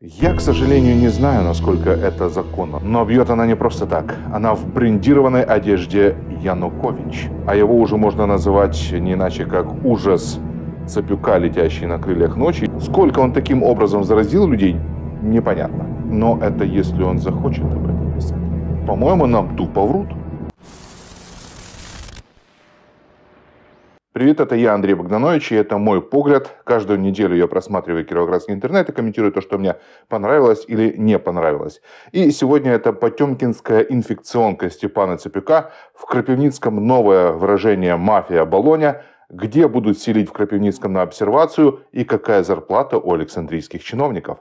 Я, к сожалению, не знаю, насколько это законно, но бьет она не просто так. Она в брендированной одежде Янукович. А его уже можно называть не иначе, как ужас Цапюка, летящий на крыльях ночи. Сколько он таким образом заразил людей, непонятно. Но это если он захочет об этом писать. По-моему, нам тупо врут. Привет, это я, Андрей Богданович, и это мой погляд. Каждую неделю я просматриваю кировоградский интернет и комментирую то, что мне понравилось или не понравилось. И сегодня это потемкинская инфекционка Степана Цепюка. В Крапивницком новое выражение «мафия Болоня», где будут селить в Крапивницком на обсервацию и какая зарплата у александрийских чиновников.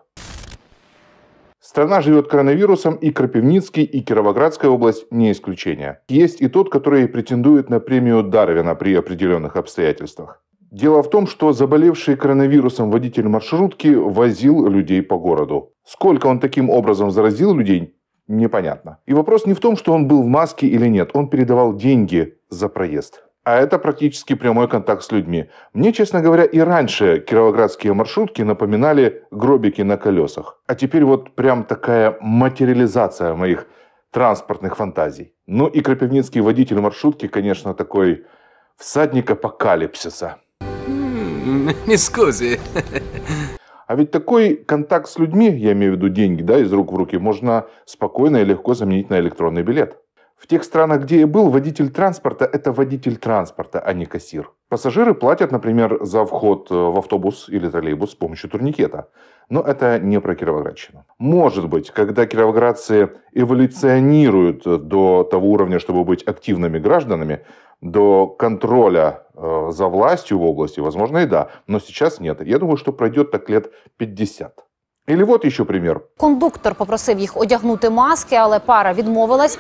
Страна живет коронавирусом, и Крапивницкий, и Кировоградская область не исключение. Есть и тот, который претендует на премию Дарвина при определенных обстоятельствах. Дело в том, что заболевший коронавирусом водитель маршрутки возил людей по городу. Сколько он таким образом заразил людей, непонятно. И вопрос не в том, что он был в маске или нет, он передавал деньги за проезд а это практически прямой контакт с людьми. Мне, честно говоря, и раньше кировоградские маршрутки напоминали гробики на колесах. А теперь вот прям такая материализация моих транспортных фантазий. Ну и крапивницкий водитель маршрутки, конечно, такой всадник апокалипсиса. Мискузи. А ведь такой контакт с людьми, я имею в виду деньги, да, из рук в руки, можно спокойно и легко заменить на электронный билет. В тех странах, где я был, водитель транспорта – это водитель транспорта, а не кассир. Пассажиры платят, например, за вход э, в автобус или троллейбус с помощью турникета. Но это не про Кировоградщину. Может быть, когда кировоградцы эволюционируют до того уровня, чтобы быть активными гражданами, до контроля э, за властью в области, возможно, и да. Но сейчас нет. Я думаю, что пройдет так лет 50. Или вот еще пример. Кондуктор попросив їх одягнути маски, але пара відмовилась.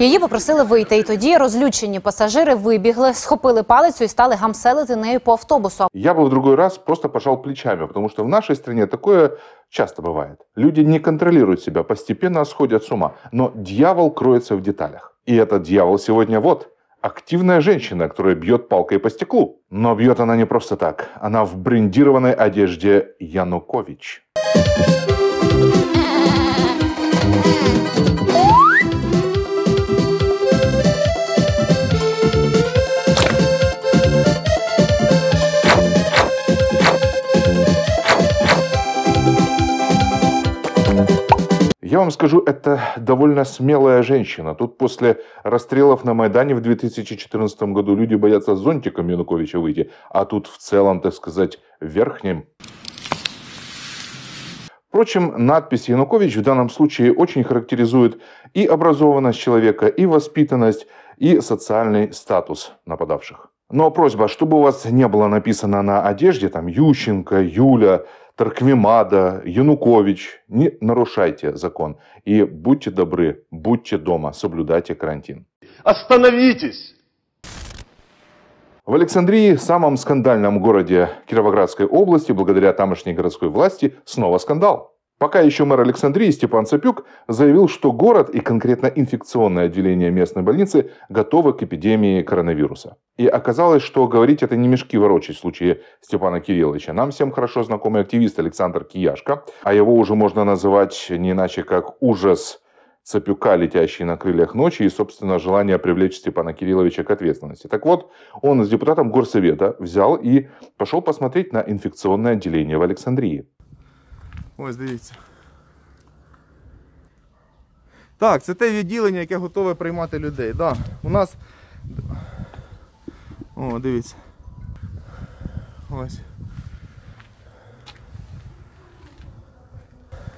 Ее попросили выйти, и тогда розлючені пассажиры вибігли, схопили палец и стали гамселити нею по автобусу. Я бы в другой раз просто пожал плечами, потому что в нашей стране такое часто бывает. Люди не контролируют себя, постепенно сходят с ума. Но дьявол кроется в деталях. И этот дьявол сегодня вот активная женщина, которая бьет палкой по стеклу. Но бьет она не просто так. Она в брендированной одежде Янукович. Я вам скажу, это довольно смелая женщина. Тут после расстрелов на Майдане в 2014 году люди боятся зонтиком Януковича выйти, а тут в целом, так сказать, верхним. Впрочем, надпись «Янукович» в данном случае очень характеризует и образованность человека, и воспитанность, и социальный статус нападавших. Но ну, а просьба, чтобы у вас не было написано на одежде там Ющенко, Юля, Тарквимада, Янукович, не нарушайте закон. И будьте добры, будьте дома, соблюдайте карантин. Остановитесь! В Александрии, самом скандальном городе Кировоградской области, благодаря тамошней городской власти, снова скандал. Пока еще мэр Александрии Степан Цапюк заявил, что город и конкретно инфекционное отделение местной больницы готовы к эпидемии коронавируса. И оказалось, что говорить это не мешки ворочать в случае Степана Кирилловича. Нам всем хорошо знакомый активист Александр Кияшко, а его уже можно называть не иначе как ужас Цапюка летящий на крыльях ночи, и, собственно, желание привлечь Степана Кирилловича к ответственности. Так вот, он с депутатом Горсовета взял и пошел посмотреть на инфекционное отделение в Александрии. Ось, дивіться. Так, це те відділення, яке готове приймати людей. Да, У нас... О, дивіться. Ось.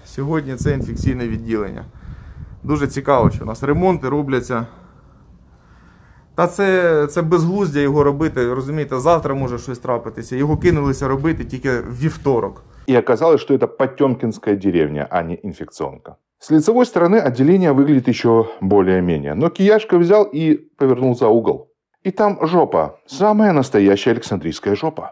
Сьогодні це інфекційне відділення. Дуже цікаво, що у нас ремонти робляться. Та це це безглуздя його робити. Розумієте, завтра може щось трапитися. Його кинулися робити тільки вівторок. И оказалось, что это Потемкинская деревня, а не инфекционка. С лицевой стороны отделение выглядит еще более-менее, но Кияшка взял и повернул за угол. И там жопа, самая настоящая Александрийская жопа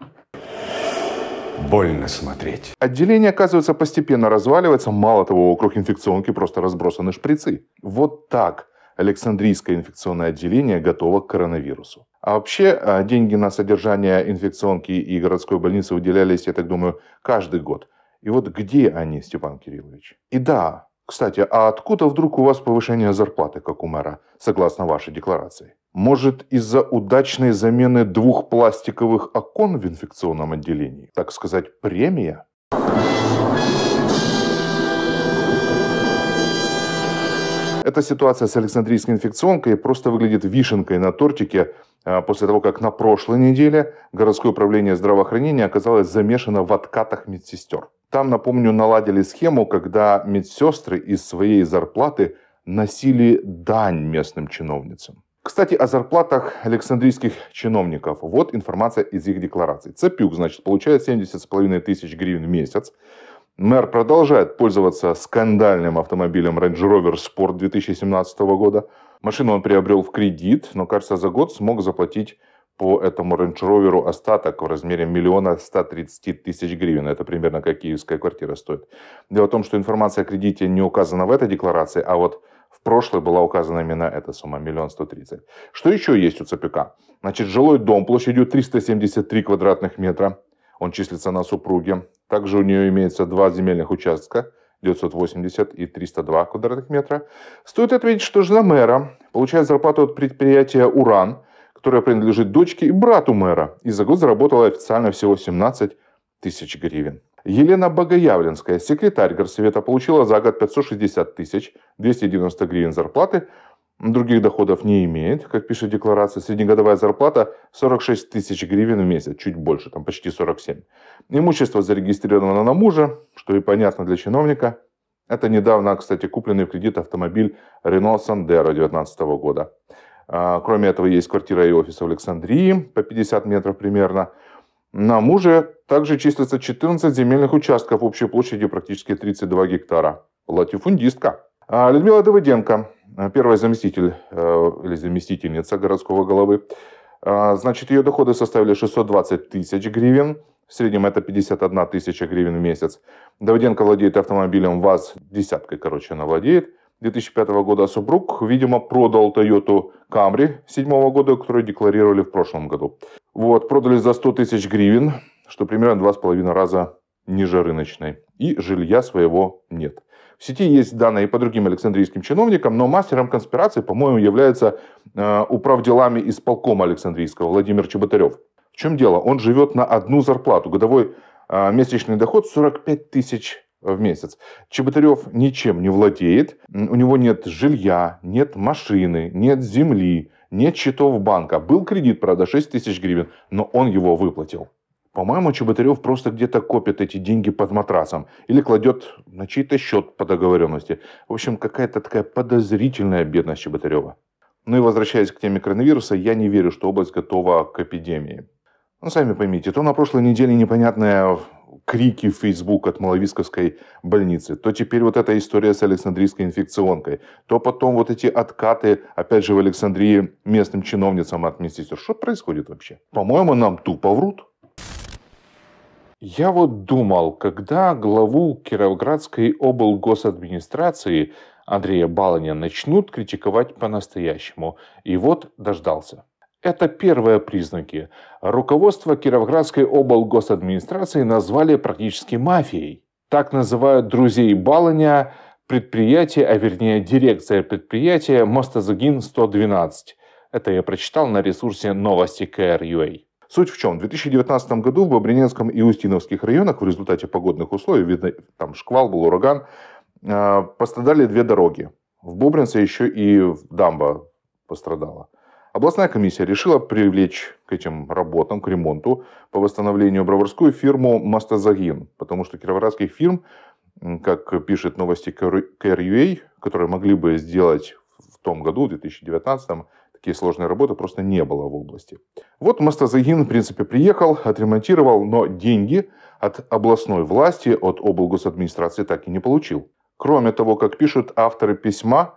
больно смотреть. Отделение, оказывается, постепенно разваливается. Мало того, вокруг инфекционки просто разбросаны шприцы. Вот так Александрийское инфекционное отделение готово к коронавирусу. А вообще а, деньги на содержание инфекционки и городской больницы выделялись, я так думаю, каждый год. И вот где они, Степан Кириллович? И да, кстати, а откуда вдруг у вас повышение зарплаты, как у мэра, согласно вашей декларации? Может, из-за удачной замены двух пластиковых окон в инфекционном отделении? Так сказать, премия? Эта ситуация с Александрийской инфекционкой просто выглядит вишенкой на тортике а, после того, как на прошлой неделе городское управление здравоохранения оказалось замешано в откатах медсестер. Там, напомню, наладили схему, когда медсестры из своей зарплаты носили дань местным чиновницам. Кстати, о зарплатах александрийских чиновников. Вот информация из их деклараций. Цапюк, значит, получает 70,5 тысяч гривен в месяц. Мэр продолжает пользоваться скандальным автомобилем Range Rover Sport 2017 года. Машину он приобрел в кредит, но, кажется, за год смог заплатить по этому Range Rover остаток в размере миллиона 130 тысяч гривен. Это примерно как киевская квартира стоит. Дело в том, что информация о кредите не указана в этой декларации, а вот прошлой была указана именно эта сумма, миллион сто тридцать. Что еще есть у ЦПК? Значит, жилой дом площадью 373 квадратных метра, он числится на супруге. Также у нее имеется два земельных участка, 980 и 302 квадратных метра. Стоит отметить, что жена мэра получает зарплату от предприятия «Уран», которое принадлежит дочке и брату мэра, и за год заработала официально всего 17 тысяч гривен. Елена Богоявленская, секретарь горсовета, получила за год 560 тысяч 290 гривен зарплаты, других доходов не имеет, как пишет декларация. Среднегодовая зарплата 46 тысяч гривен в месяц, чуть больше, там почти 47. Имущество зарегистрировано на мужа, что и понятно для чиновника. Это недавно, кстати, купленный в кредит автомобиль Renault Sandero 2019 года. А, кроме этого, есть квартира и офис в Александрии по 50 метров примерно – на муже также числится 14 земельных участков общей площадью практически 32 гектара. Латифундистка. А Людмила Давыденко, первый заместитель э, или заместительница городского головы. А, значит, ее доходы составили 620 тысяч гривен. В среднем это 51 тысяча гривен в месяц. Давыденко владеет автомобилем ВАЗ, десяткой, короче, она владеет. 2005 года супруг, видимо, продал Toyota Camry 7 года, которую декларировали в прошлом году. Вот, продали за 100 тысяч гривен, что примерно два с половиной раза ниже рыночной. И жилья своего нет. В сети есть данные и по другим александрийским чиновникам, но мастером конспирации, по-моему, является э, управделами исполкома Александрийского Владимир Чеботарев. В чем дело? Он живет на одну зарплату. Годовой э, месячный доход 45 тысяч в месяц. Чеботарев ничем не владеет, у него нет жилья, нет машины, нет земли, нет счетов банка. Был кредит, правда, 6 тысяч гривен, но он его выплатил. По-моему, Чеботарев просто где-то копит эти деньги под матрасом или кладет на чей-то счет по договоренности. В общем, какая-то такая подозрительная бедность Чеботарева. Ну и возвращаясь к теме коронавируса, я не верю, что область готова к эпидемии. Ну, сами поймите, то на прошлой неделе непонятная крики в Facebook от Маловисковской больницы, то теперь вот эта история с Александрийской инфекционкой, то потом вот эти откаты, опять же, в Александрии местным чиновницам от министерства. Что происходит вообще? По-моему, нам тупо врут. Я вот думал, когда главу Кировградской облгосадминистрации Андрея Баланя начнут критиковать по-настоящему. И вот дождался. Это первые признаки. Руководство Кировградской облгосадминистрации назвали практически мафией. Так называют друзей Баланя предприятие, а вернее дирекция предприятия «Мостозагин-112». Это я прочитал на ресурсе новости КРЮА. Суть в чем? В 2019 году в Бобриненском и Устиновских районах в результате погодных условий, видно, там шквал был, ураган, э, пострадали две дороги. В Бобринце еще и в Дамба пострадала. Областная комиссия решила привлечь к этим работам, к ремонту по восстановлению броварскую фирму «Мастазагин», потому что кировоградских фирм, как пишет новости КРЮА, которые могли бы сделать в том году, в 2019 такие сложные работы просто не было в области. Вот Мастазагин, в принципе, приехал, отремонтировал, но деньги от областной власти, от облгосадминистрации так и не получил. Кроме того, как пишут авторы письма,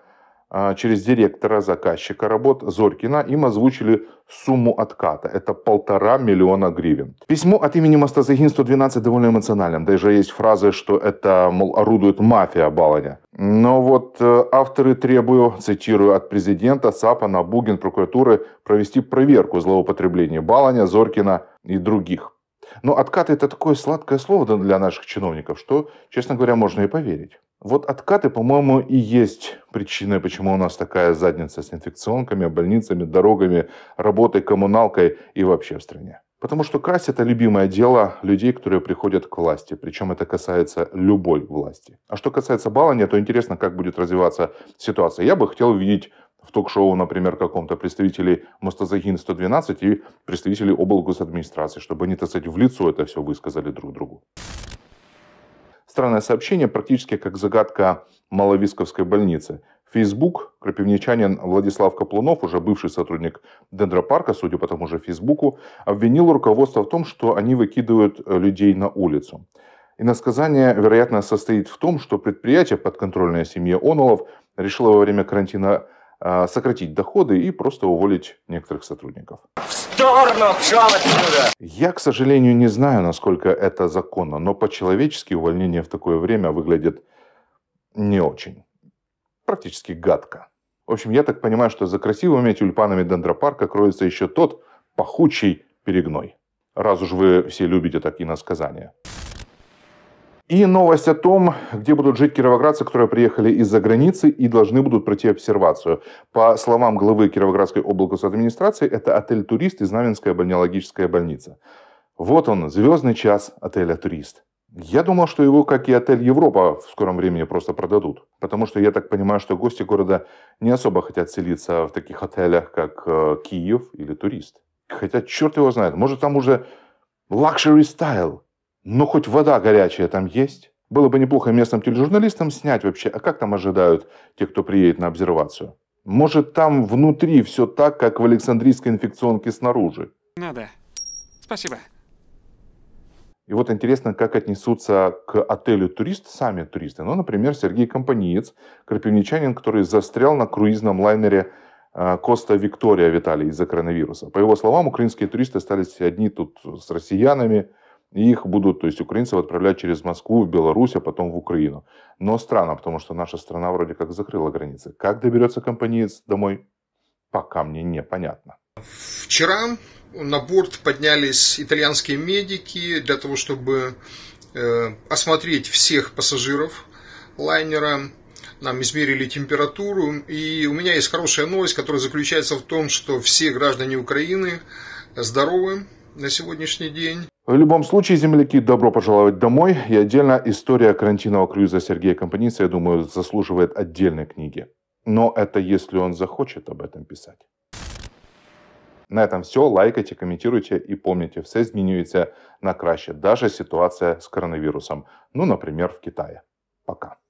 а, через директора заказчика работ Зорькина им озвучили сумму отката. Это полтора миллиона гривен. Письмо от имени Мастазыгин 112 довольно эмоциональным. Даже есть фразы, что это, мол, орудует мафия Баланя. Но вот э, авторы требуют, цитирую, от президента САПа, Бугин прокуратуры провести проверку злоупотребления Баланя, Зоркина и других. Но откат это такое сладкое слово для наших чиновников, что, честно говоря, можно и поверить. Вот откаты, по-моему, и есть причина, почему у нас такая задница с инфекционками, больницами, дорогами, работой, коммуналкой и вообще в стране. Потому что красть – это любимое дело людей, которые приходят к власти. Причем это касается любой власти. А что касается балования, то интересно, как будет развиваться ситуация. Я бы хотел увидеть в ток-шоу, например, каком-то представителей Мостозагин-112 и представителей облгосадминистрации, чтобы они, так сказать, в лицо это все высказали друг другу. Странное сообщение практически как загадка Маловисковской больницы. Фейсбук крапивничанин Владислав Каплунов, уже бывший сотрудник Дендропарка, судя по тому же Фейсбуку, обвинил руководство в том, что они выкидывают э, людей на улицу. И насказание, вероятно, состоит в том, что предприятие, подконтрольное семье Онолов, решило во время карантина а, сократить доходы и просто уволить некоторых сотрудников. В сторону, пшел отсюда! Я, к сожалению, не знаю, насколько это законно, но по-человечески увольнение в такое время выглядит не очень. Практически гадко. В общем, я так понимаю, что за красивыми тюльпанами дендропарка кроется еще тот пахучий перегной. Раз уж вы все любите так иносказания. И новость о том, где будут жить кировоградцы, которые приехали из-за границы и должны будут пройти обсервацию. По словам главы Кировоградской облгосударственной администрации, это отель «Турист» и Знаменская бальнеологическая больница. Вот он, звездный час отеля «Турист». Я думал, что его, как и отель Европа, в скором времени просто продадут. Потому что я так понимаю, что гости города не особо хотят селиться в таких отелях, как э, Киев или Турист. Хотя черт его знает, может там уже лакшери стайл – ну, хоть вода горячая там есть. Было бы неплохо местным тележурналистам снять вообще, а как там ожидают те, кто приедет на обсервацию? Может, там внутри все так, как в Александрийской инфекционке снаружи? Надо. Ну Спасибо. И вот интересно, как отнесутся к отелю турист сами туристы. Ну, например, Сергей Компаниец, крапивничанин, который застрял на круизном лайнере а, Коста Виктория в Италии из-за коронавируса. По его словам, украинские туристы остались одни тут с россиянами – и их будут, то есть украинцев отправлять через Москву, в Беларусь, а потом в Украину. Но странно, потому что наша страна вроде как закрыла границы. Как доберется компаниец домой, пока мне непонятно. Вчера на борт поднялись итальянские медики для того, чтобы э, осмотреть всех пассажиров лайнера. Нам измерили температуру. И у меня есть хорошая новость, которая заключается в том, что все граждане Украины здоровы, на сегодняшний день. В любом случае, земляки, добро пожаловать домой. И отдельно история карантинного круиза Сергея Компаницы, я думаю, заслуживает отдельной книги. Но это если он захочет об этом писать. На этом все. Лайкайте, комментируйте и помните, все изменяется на краще, Даже ситуация с коронавирусом. Ну, например, в Китае. Пока.